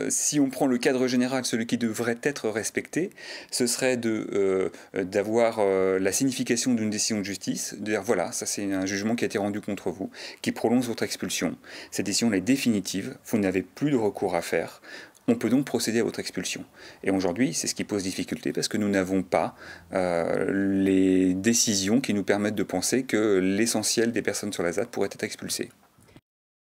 Euh, si on prend le cadre général, celui qui devrait être respecté, ce serait euh, d'avoir euh, la signification d'une décision de justice, de dire voilà, ça c'est un jugement qui a été rendu contre vous, qui prolonge votre expulsion. Cette décision est définitive, vous n'avez plus de recours à faire. On peut donc procéder à votre expulsion. Et aujourd'hui, c'est ce qui pose difficulté parce que nous n'avons pas les décisions qui nous permettent de penser que l'essentiel des personnes sur la ZAD pourrait être expulsées.